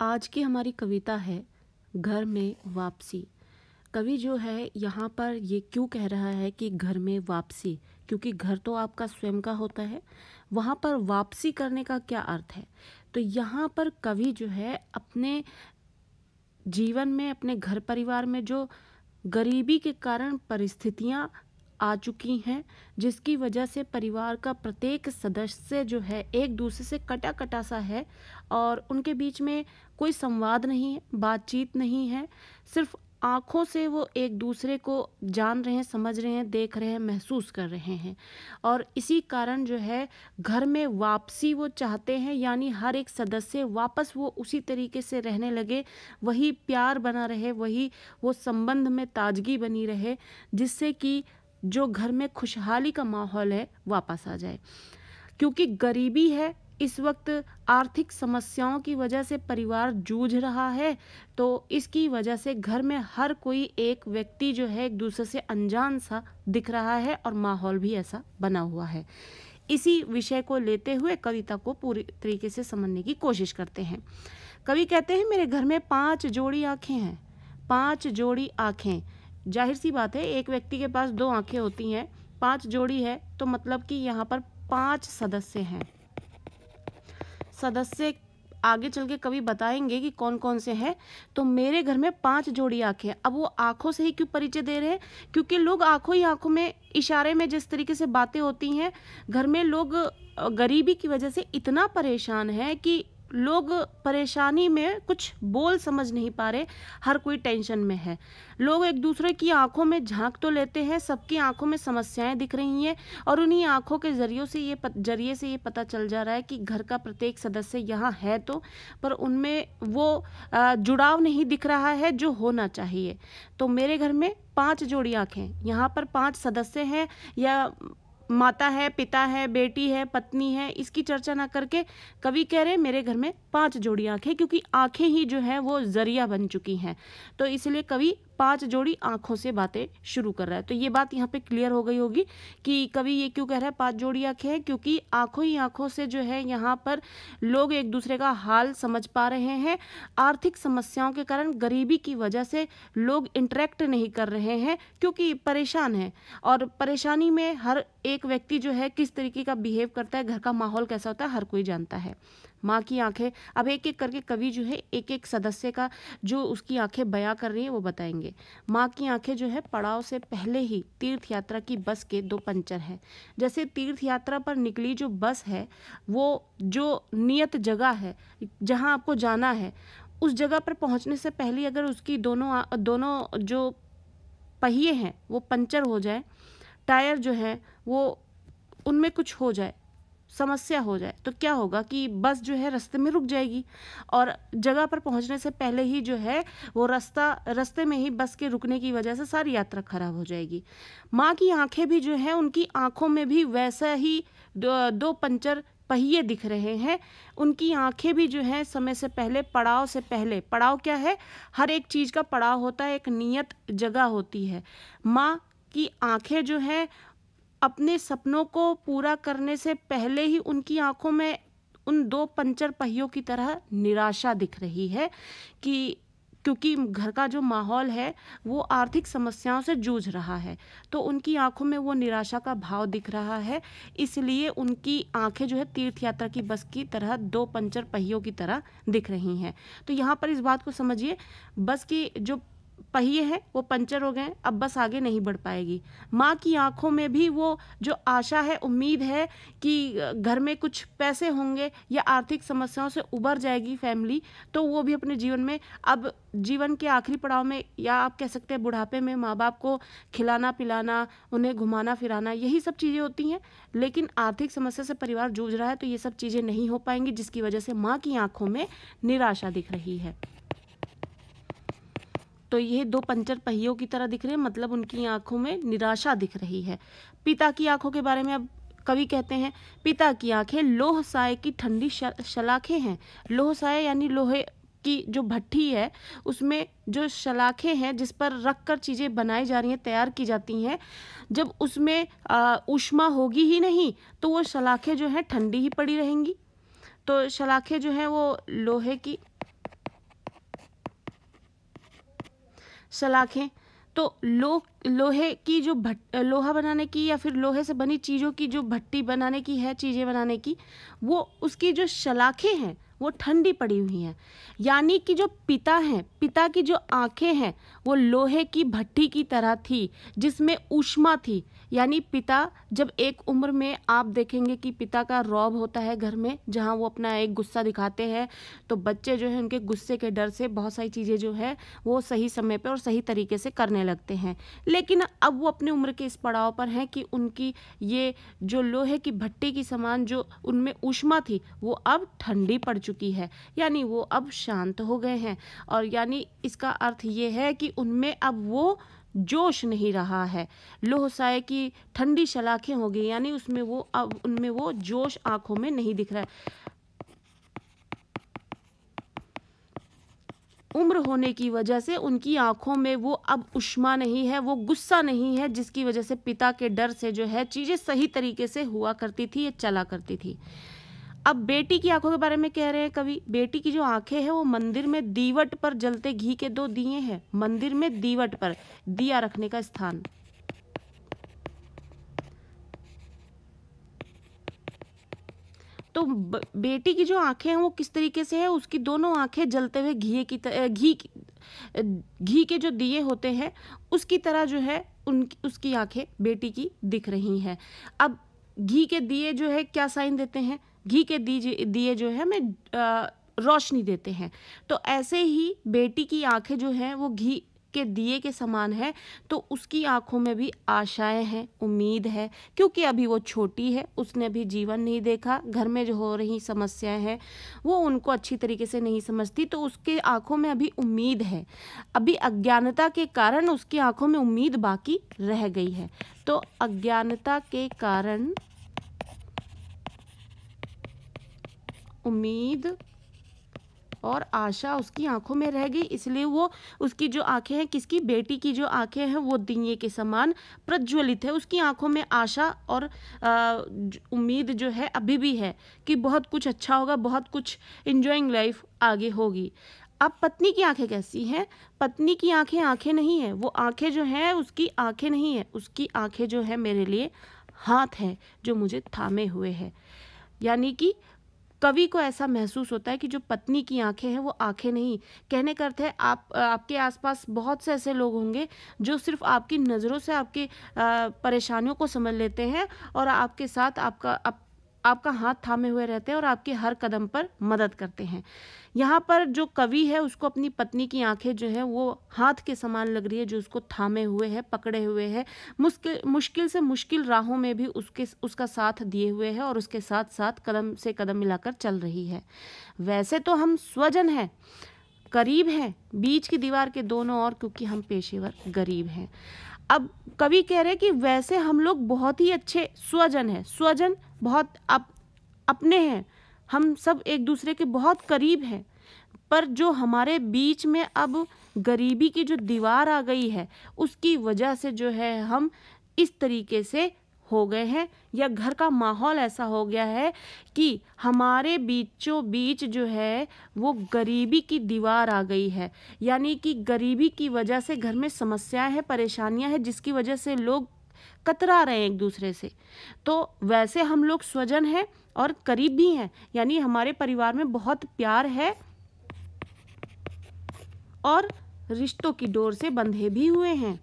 आज की हमारी कविता है घर में वापसी कवि जो है यहाँ पर ये क्यों कह रहा है कि घर में वापसी क्योंकि घर तो आपका स्वयं का होता है वहाँ पर वापसी करने का क्या अर्थ है तो यहाँ पर कवि जो है अपने जीवन में अपने घर परिवार में जो गरीबी के कारण परिस्थितियाँ आ चुकी हैं जिसकी वजह से परिवार का प्रत्येक सदस्य जो है एक दूसरे से कटा कटा सा है और उनके बीच में कोई संवाद नहीं है बातचीत नहीं है सिर्फ आँखों से वो एक दूसरे को जान रहे हैं समझ रहे हैं देख रहे हैं महसूस कर रहे हैं और इसी कारण जो है घर में वापसी वो चाहते हैं यानी हर एक सदस्य वापस वो उसी तरीके से रहने लगे वही प्यार बना रहे वही वो संबंध में ताजगी बनी रहे जिससे कि जो घर में खुशहाली का माहौल है वापस आ जाए क्योंकि गरीबी है इस वक्त आर्थिक समस्याओं की वजह से परिवार जूझ रहा है तो इसकी वजह से घर में हर कोई एक व्यक्ति जो है एक दूसरे से अनजान सा दिख रहा है और माहौल भी ऐसा बना हुआ है इसी विषय को लेते हुए कविता को पूरी तरीके से समझने की कोशिश करते हैं कवि कहते हैं मेरे घर में पांच जोड़ी आँखें हैं पांच जोड़ी आँखें जाहिर सी बात है एक व्यक्ति के पास दो आंखें होती हैं पांच जोड़ी है तो मतलब कि यहाँ पर पांच सदस्य हैं सदस्य आगे चल के कभी बताएंगे कि कौन कौन से हैं तो मेरे घर में पांच जोड़ी आंखें अब वो आंखों से ही क्यों परिचय दे रहे हैं क्योंकि लोग आंखों ही आंखों में इशारे में जिस तरीके से बातें होती हैं घर में लोग गरीबी की वजह से इतना परेशान है कि लोग परेशानी में कुछ बोल समझ नहीं पा रहे हर कोई टेंशन में है लोग एक दूसरे की आंखों में झांक तो लेते हैं सबकी आंखों में समस्याएं दिख रही हैं और उन्हीं आंखों के जरियो से ये जरिए से ये पता चल जा रहा है कि घर का प्रत्येक सदस्य यहाँ है तो पर उनमें वो जुड़ाव नहीं दिख रहा है जो होना चाहिए तो मेरे घर में पांच जोड़ी आँखें यहाँ पर पांच सदस्य हैं या माता है पिता है बेटी है पत्नी है इसकी चर्चा ना करके कवि कह रहे मेरे घर में पांच जोड़ी आंखें क्योंकि आंखें ही जो है वो जरिया बन चुकी हैं तो इसलिए कवि पांच जोड़ी आंखों से बातें शुरू कर रहा है तो ये बात यहाँ पे क्लियर हो गई होगी कि कवि ये क्यों कह रहा है पांच जोड़ी आंखें हैं क्योंकि आंखों ही आंखों से जो है यहाँ पर लोग एक दूसरे का हाल समझ पा रहे हैं आर्थिक समस्याओं के कारण गरीबी की वजह से लोग इंटरेक्ट नहीं कर रहे हैं क्योंकि परेशान है और परेशानी में हर एक व्यक्ति जो है किस तरीके का बिहेव करता है घर का माहौल कैसा होता है हर कोई जानता है माँ की आंखें अब एक एक करके कवि जो है एक एक सदस्य का जो उसकी आंखें बयां कर रही है वो बताएंगे माँ की आंखें जो है पड़ाव से पहले ही तीर्थ यात्रा की बस के दो पंचर हैं जैसे तीर्थ यात्रा पर निकली जो बस है वो जो नियत जगह है जहाँ आपको जाना है उस जगह पर पहुँचने से पहले अगर उसकी दोनों दोनों जो पहिए हैं वो पंचर हो जाए टायर जो है वो उनमें कुछ हो जाए समस्या हो जाए तो क्या होगा कि बस जो है रास्ते में रुक जाएगी और जगह पर पहुंचने से पहले ही जो है वो रास्ता रास्ते में ही बस के रुकने की वजह से सारी यात्रा खराब हो जाएगी माँ की आंखें भी जो है उनकी आंखों में भी वैसा ही दो, दो पंचर पहिए दिख रहे हैं उनकी आंखें भी जो है समय से पहले पड़ाव से पहले पड़ाव क्या है हर एक चीज़ का पड़ाव होता है एक नियत जगह होती है माँ की आंखें जो हैं अपने सपनों को पूरा करने से पहले ही उनकी आंखों में उन दो पंचर पहियों की तरह निराशा दिख रही है कि क्योंकि घर का जो माहौल है वो आर्थिक समस्याओं से जूझ रहा है तो उनकी आंखों में वो निराशा का भाव दिख रहा है इसलिए उनकी आंखें जो है तीर्थ यात्रा की बस की तरह दो पंचर पहियों की तरह दिख रही हैं तो यहाँ पर इस बात को समझिए बस की जो पहिए हैं वो पंचर हो गए अब बस आगे नहीं बढ़ पाएगी माँ की आंखों में भी वो जो आशा है उम्मीद है कि घर में कुछ पैसे होंगे या आर्थिक समस्याओं से उबर जाएगी फैमिली तो वो भी अपने जीवन में अब जीवन के आखिरी पड़ाव में या आप कह सकते हैं बुढ़ापे में माँ बाप को खिलाना पिलाना उन्हें घुमाना फिराना यही सब चीज़ें होती हैं लेकिन आर्थिक समस्या से परिवार जूझ रहा है तो ये सब चीज़ें नहीं हो पाएंगी जिसकी वजह से माँ की आंखों में निराशा दिख रही है तो ये दो पंचर पहियों की तरह दिख रहे हैं मतलब उनकी आंखों में निराशा दिख रही है पिता की आंखों के बारे में अब कवि कहते हैं पिता की आंखें लोह साय की ठंडी शलाखें हैं लोह साय यानी लोहे की जो भट्टी है उसमें जो शलाखें हैं जिस पर रख कर चीज़ें बनाई जा रही हैं तैयार की जाती हैं जब उसमें ऊष्मा होगी ही नहीं तो वो शलाखें जो हैं ठंडी ही पड़ी रहेंगी तो शलाखे जो हैं वो लोहे की सलाखें तो लो लोहे की जो भट लोहा बनाने की या फिर लोहे से बनी चीज़ों की जो भट्टी बनाने की है चीज़ें बनाने की वो उसकी जो सलाखें हैं वो ठंडी पड़ी हुई हैं यानी कि जो पिता हैं पिता की जो आंखें हैं वो लोहे की भट्टी की तरह थी जिसमें ऊष्मा थी यानी पिता जब एक उम्र में आप देखेंगे कि पिता का रौब होता है घर में जहाँ वो अपना एक गुस्सा दिखाते हैं तो बच्चे जो है उनके गुस्से के डर से बहुत सारी चीज़ें जो है वो सही समय पर और सही तरीके से करने लगते हैं लेकिन अब वो अपनी उम्र के इस पड़ाव पर हैं कि उनकी ये जो लोहे की भट्टी की समान जो उनमें ऊष्मा थी वो अब ठंडी पड़ चुकी है यानी वो अब शांत हो गए हैं और यानी इसका अर्थ ये है कि उनमें अब वो जोश नहीं रहा है लोहसाय की ठंडी शलाखें हो गई यानी उसमें वो अब उनमें वो जोश आंखों में नहीं दिख रहा है उम्र होने की वजह से उनकी आंखों में वो अब उष्मा नहीं है वो गुस्सा नहीं है जिसकी वजह से पिता के डर से जो है चीज़ें सही तरीके से हुआ करती थी या चला करती थी अब बेटी की आंखों के बारे में कह रहे हैं कवि बेटी की जो आंखें हैं वो मंदिर में दीवट पर जलते घी के दो दिए हैं मंदिर में दीवट पर दिया रखने का स्थान तो बेटी की जो आंखें हैं वो किस तरीके से है उसकी दोनों आंखें जलते हुए घी की घी घी के जो दिए होते हैं उसकी तरह जो है उन उसकी आंखें बेटी की दिख रही हैं अब घी के दिए जो है क्या साइन देते हैं घी के दीजिए दिए जो है हमें रोशनी देते हैं तो ऐसे ही बेटी की आंखें जो हैं वो घी के दिए के समान है तो उसकी आंखों में भी आशाएं हैं उम्मीद है क्योंकि अभी वो छोटी है उसने अभी जीवन नहीं देखा घर में जो हो रही समस्याएं हैं वो उनको अच्छी तरीके से नहीं समझती तो उसके आंखों में अभी उम्मीद है अभी अज्ञानता के कारण उसकी आंखों में उम्मीद बाकी रह गई है तो अज्ञानता के कारण उम्मीद और आशा उसकी आंखों में रह गई इसलिए वो उसकी जो आंखें हैं किसकी बेटी की जो आंखें हैं वो दिए के समान प्रज्वलित है उसकी आंखों में आशा और उम्मीद जो है अभी भी है कि बहुत कुछ अच्छा होगा बहुत कुछ इंजॉइंग लाइफ आगे होगी अब पत्नी की आंखें कैसी हैं पत्नी की आंखें आंखें नहीं है वो आंखें जो हैं उसकी आंखें नहीं है उसकी आंखें जो है मेरे लिए हाथ है जो मुझे थामे हुए है यानी कि कवि को ऐसा महसूस होता है कि जो पत्नी की आंखें हैं वो आंखें नहीं कहने का अर्थ है आप आपके आसपास बहुत से ऐसे लोग होंगे जो सिर्फ आपकी नज़रों से आपकी परेशानियों को समझ लेते हैं और आपके साथ आपका आप आपका हाथ थामे हुए रहते हैं और आपके हर कदम पर मदद करते हैं यहाँ पर जो कवि है उसको अपनी पत्नी की आंखें जो है वो हाथ के समान लग रही है जो उसको थामे हुए है पकड़े हुए है मुश्किल मुश्किल से मुश्किल राहों में भी उसके उसका साथ दिए हुए है और उसके साथ साथ कदम से कदम मिलाकर चल रही है वैसे तो हम स्वजन हैं करीब हैं बीच की दीवार के दोनों ओर क्योंकि हम पेशेवर गरीब हैं अब कवि कह रहे हैं कि वैसे हम लोग बहुत ही अच्छे स्वजन हैं स्वजन बहुत अप, अपने हैं हम सब एक दूसरे के बहुत करीब हैं पर जो हमारे बीच में अब गरीबी की जो दीवार आ गई है उसकी वजह से जो है हम इस तरीके से हो गए हैं या घर का माहौल ऐसा हो गया है कि हमारे बीचों बीच जो है वो गरीबी की दीवार आ गई है यानी कि गरीबी की वजह से घर में समस्याएं हैं परेशानियां हैं जिसकी वजह से लोग कतरा रहे हैं एक दूसरे से तो वैसे हम लोग स्वजन हैं और करीब भी हैं यानी हमारे परिवार में बहुत प्यार है और रिश्तों की डोर से बंधे भी हुए हैं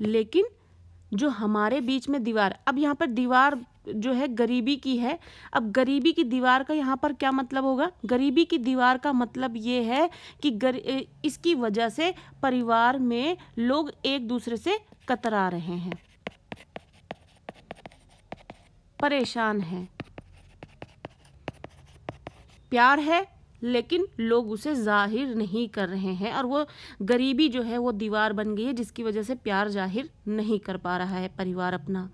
लेकिन जो हमारे बीच में दीवार अब यहाँ पर दीवार जो है गरीबी की है अब गरीबी की दीवार का यहाँ पर क्या मतलब होगा गरीबी की दीवार का मतलब ये है कि गर, इसकी वजह से परिवार में लोग एक दूसरे से कतरा रहे हैं परेशान हैं प्यार है लेकिन लोग उसे जाहिर नहीं कर रहे हैं और वो गरीबी जो है वो दीवार बन गई है जिसकी वजह से प्यार जाहिर नहीं कर पा रहा है परिवार अपना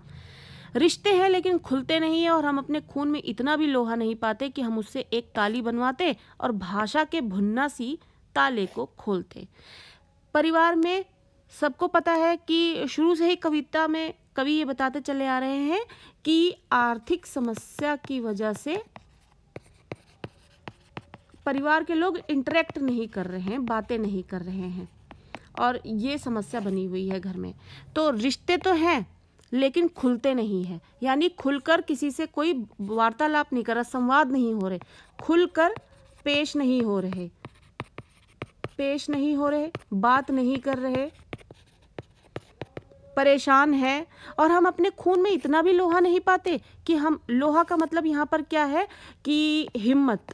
रिश्ते हैं लेकिन खुलते नहीं है और हम अपने खून में इतना भी लोहा नहीं पाते कि हम उससे एक ताली बनवाते और भाषा के भुन्ना सी ताले को खोलते परिवार में सबको पता है कि शुरू से ही कविता में कवि ये बताते चले आ रहे हैं कि आर्थिक समस्या की वजह से परिवार के लोग इंटरेक्ट नहीं कर रहे हैं बातें नहीं कर रहे हैं और ये समस्या बनी हुई है घर में तो रिश्ते तो हैं लेकिन खुलते नहीं है यानी खुलकर किसी से कोई वार्तालाप नहीं कर रहा संवाद नहीं हो रहे खुलकर पेश नहीं हो रहे पेश नहीं हो रहे बात नहीं कर रहे परेशान है और हम अपने खून में इतना भी लोहा नहीं पाते कि हम लोहा का मतलब यहाँ पर क्या है कि हिम्मत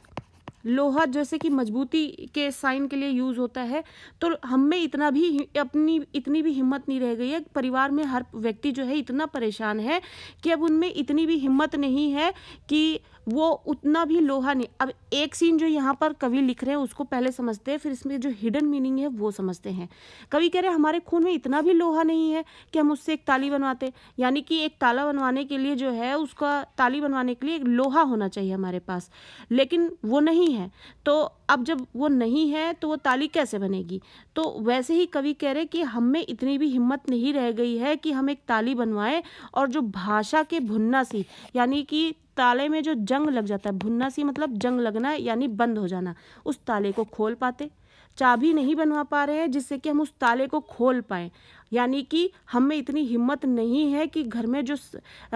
लोहा जैसे कि मजबूती के साइन के लिए यूज़ होता है तो हम में इतना भी अपनी इतनी भी हिम्मत नहीं रह गई है परिवार में हर व्यक्ति जो है इतना परेशान है कि अब उनमें इतनी भी हिम्मत नहीं है कि वो उतना भी लोहा नहीं अब एक सीन जो यहाँ पर कवि लिख रहे हैं उसको पहले समझते हैं फिर इसमें जो हिडन मीनिंग है वो समझते हैं कवि कह रहे हैं हमारे खून में इतना भी लोहा नहीं है कि हम उससे एक ताली बनवाते यानी कि एक ताला बनवाने के लिए जो है उसका ताली बनवाने के लिए एक लोहा होना चाहिए हमारे पास लेकिन वो नहीं है तो अब जब वो नहीं है तो वो ताली कैसे बनेगी तो वैसे ही कवि कह रहे कि हम में इतनी भी हिम्मत नहीं रह गई है कि हम एक ताली बनवाएं और जो भाषा के भुन्ना सी यानी कि ताले में जो जंग लग जाता है भुन्ना सी मतलब जंग लगना यानी बंद हो जाना उस ताले को खोल पाते चाबी नहीं बनवा पा रहे हैं जिससे कि हम उस ताले को खोल पाएं यानी कि हम में इतनी हिम्मत नहीं है कि घर में जो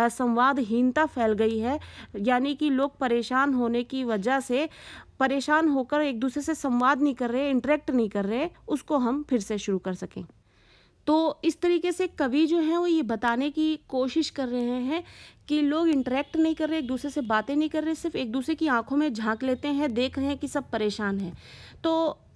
संवादहीनता फैल गई है यानी कि लोग परेशान होने की वजह से परेशान होकर एक दूसरे से संवाद नहीं कर रहे इंटरेक्ट नहीं कर रहे उसको हम फिर से शुरू कर सकें तो इस तरीके से कवि जो हैं वो ये बताने की कोशिश कर रहे हैं कि लोग इंटरेक्ट नहीं कर रहे एक दूसरे से बातें नहीं कर रहे सिर्फ एक दूसरे की आंखों में झांक लेते हैं देख रहे हैं कि सब परेशान हैं तो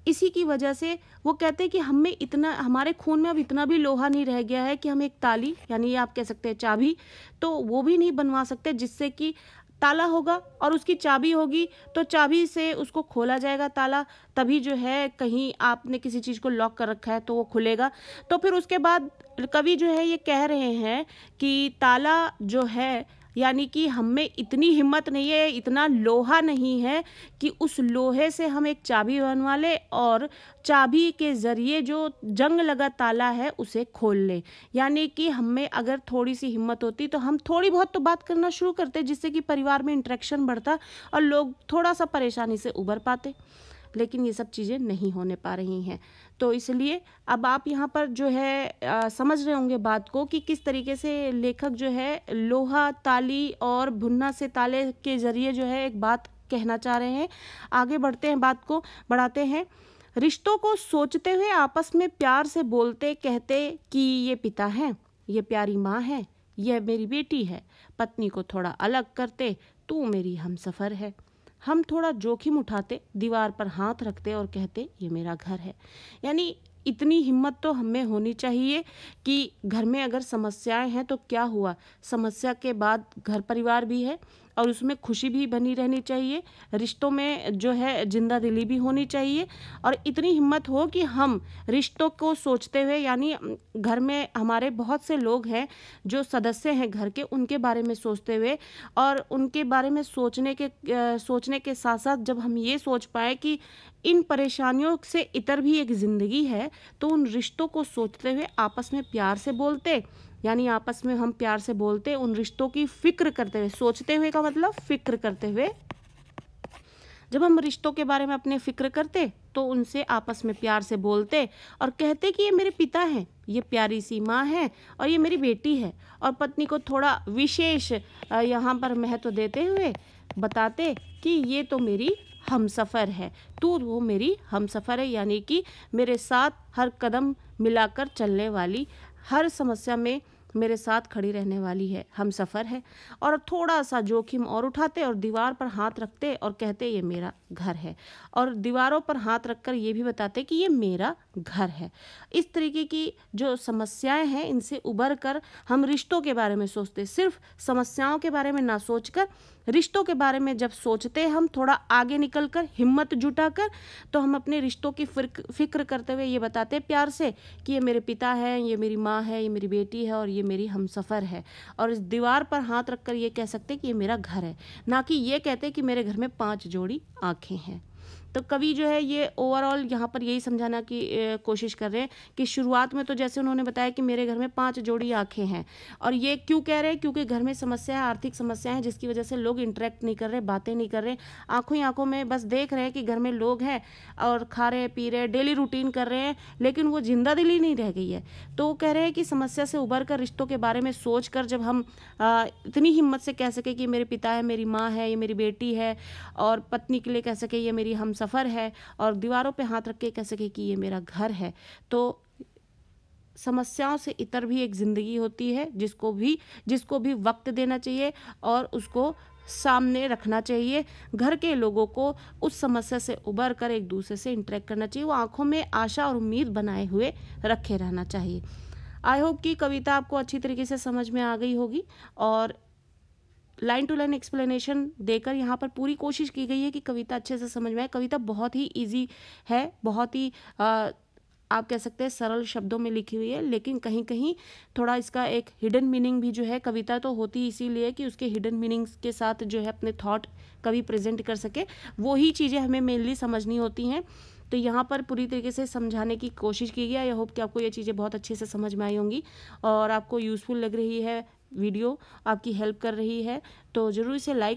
इसी की वजह से वो कहते हैं कि हमें इतना हमारे खून में अब इतना भी लोहा नहीं रह गया है कि हम एक ताली यानी आप कह सकते हैं चाबी तो वो भी नहीं बनवा सकते जिससे कि ताला होगा और उसकी चाबी होगी तो चाबी से उसको खोला जाएगा ताला तभी जो है कहीं आपने किसी चीज़ को लॉक कर रखा है तो वो खुलेगा तो फिर उसके बाद कवि जो है ये कह रहे हैं कि ताला जो है यानी कि हम में इतनी हिम्मत नहीं है इतना लोहा नहीं है कि उस लोहे से हम एक चाबी बनवा लें और चाबी के ज़रिए जो जंग लगा ताला है उसे खोल लें यानी कि हम में अगर थोड़ी सी हिम्मत होती तो हम थोड़ी बहुत तो बात करना शुरू करते जिससे कि परिवार में इंट्रैक्शन बढ़ता और लोग थोड़ा सा परेशानी से उबर पाते लेकिन ये सब चीज़ें नहीं होने पा रही हैं तो इसलिए अब आप यहाँ पर जो है आ, समझ रहे होंगे बात को कि किस तरीके से लेखक जो है लोहा ताली और भुन्ना से ताले के ज़रिए जो है एक बात कहना चाह रहे हैं आगे बढ़ते हैं बात को बढ़ाते हैं रिश्तों को सोचते हुए आपस में प्यार से बोलते कहते कि ये पिता हैं ये प्यारी माँ है यह मेरी बेटी है पत्नी को थोड़ा अलग करते तू मेरी हमसफ़र है हम थोड़ा जोखिम उठाते दीवार पर हाथ रखते और कहते ये मेरा घर है यानी इतनी हिम्मत तो हमें होनी चाहिए कि घर में अगर समस्याएं हैं तो क्या हुआ समस्या के बाद घर परिवार भी है और उसमें खुशी भी बनी रहनी चाहिए रिश्तों में जो है जिंदा दिली भी होनी चाहिए और इतनी हिम्मत हो कि हम रिश्तों को सोचते हुए यानी घर में हमारे बहुत से लोग हैं जो सदस्य हैं घर के उनके बारे में सोचते हुए और उनके बारे में सोचने के आ, सोचने के साथ साथ जब हम ये सोच पाए कि इन परेशानियों से इतर भी एक ज़िंदगी है तो उन रिश्तों को सोचते हुए आपस में प्यार से बोलते यानी आपस में हम प्यार से बोलते उन रिश्तों की फिक्र करते हुए सोचते हुए का मतलब फिक्र करते हुए जब हम रिश्तों के बारे में अपने फिक्र करते तो उनसे आपस में प्यार से बोलते और कहते कि ये मेरे पिता हैं ये प्यारी सी माँ है और ये मेरी बेटी है और पत्नी को थोड़ा विशेष यहाँ पर महत्व देते हुए बताते कि ये तो मेरी हम सफ़र है तू वो मेरी हम सफ़र है यानी कि मेरे साथ हर कदम मिलाकर चलने वाली हर समस्या में मेरे साथ खड़ी रहने वाली है हम सफ़र है और थोड़ा सा जोखिम और उठाते और दीवार पर हाथ रखते और कहते ये मेरा घर है और दीवारों पर हाथ रखकर ये भी बताते कि ये मेरा घर है इस तरीके की जो समस्याएं हैं इनसे उबर कर हम रिश्तों के बारे में सोचते सिर्फ समस्याओं के बारे में ना सोचकर रिश्तों के बारे में जब सोचते हैं हम थोड़ा आगे निकल कर हिम्मत जुटा कर तो हम अपने रिश्तों की फिक्र करते हुए ये बताते हैं प्यार से कि ये मेरे पिता है ये मेरी माँ है ये मेरी बेटी है और ये मेरी हम सफ़र है और इस दीवार पर हाथ रख कर ये कह सकते कि ये मेरा घर है ना कि ये कहते कि मेरे घर में पाँच जोड़ी आँखें हैं तो कवि जो है ये ओवरऑल यहाँ पर यही समझाना की कोशिश कर रहे हैं कि शुरुआत में तो जैसे उन्होंने बताया कि मेरे घर में पाँच जोड़ी आँखें हैं और ये क्यों कह रहे हैं क्योंकि घर में समस्या है आर्थिक समस्या है जिसकी वजह से लोग इंटरेक्ट नहीं कर रहे बातें नहीं कर रहे आँखों ही आँखों में बस देख रहे हैं कि घर में लोग हैं और खा रहे पी रहे डेली रूटीन कर रहे हैं लेकिन वो जिंदा दिली नहीं रह गई है तो वो कह रहे हैं कि समस्या से उभर कर रिश्तों के बारे में सोच कर जब हम आ, इतनी हिम्मत से कह सके कि मेरे पिता है मेरी माँ है ये मेरी बेटी है और पत्नी के लिए कह सके ये मेरी हम सफ़र है और दीवारों पे हाथ रख के कह सके कि ये मेरा घर है तो समस्याओं से इतर भी एक ज़िंदगी होती है जिसको भी जिसको भी वक्त देना चाहिए और उसको सामने रखना चाहिए घर के लोगों को उस समस्या से उबर कर एक दूसरे से इंटरेक्ट करना चाहिए वो आंखों में आशा और उम्मीद बनाए हुए रखे रहना चाहिए आई होप कि कविता आपको अच्छी तरीके से समझ में आ गई होगी और लाइन टू लाइन एक्सप्लेनेशन देकर यहाँ पर पूरी कोशिश की गई है कि कविता अच्छे से समझ में आए कविता बहुत ही ईजी है बहुत ही आ, आप कह सकते हैं सरल शब्दों में लिखी हुई है लेकिन कहीं कहीं थोड़ा इसका एक हिडन मीनिंग भी जो है कविता तो होती इसीलिए कि उसके हिडन मीनिंग्स के साथ जो है अपने थॉट कवि प्रेजेंट कर सके वही चीज़ें हमें मेनली समझनी होती हैं तो यहाँ पर पूरी तरीके से समझाने की कोशिश की गई आई होप कि आपको ये चीज़ें बहुत अच्छे से समझ में आई होंगी और आपको यूज़फुल लग रही है वीडियो आपकी हेल्प कर रही है तो ज़रूर इसे लाइक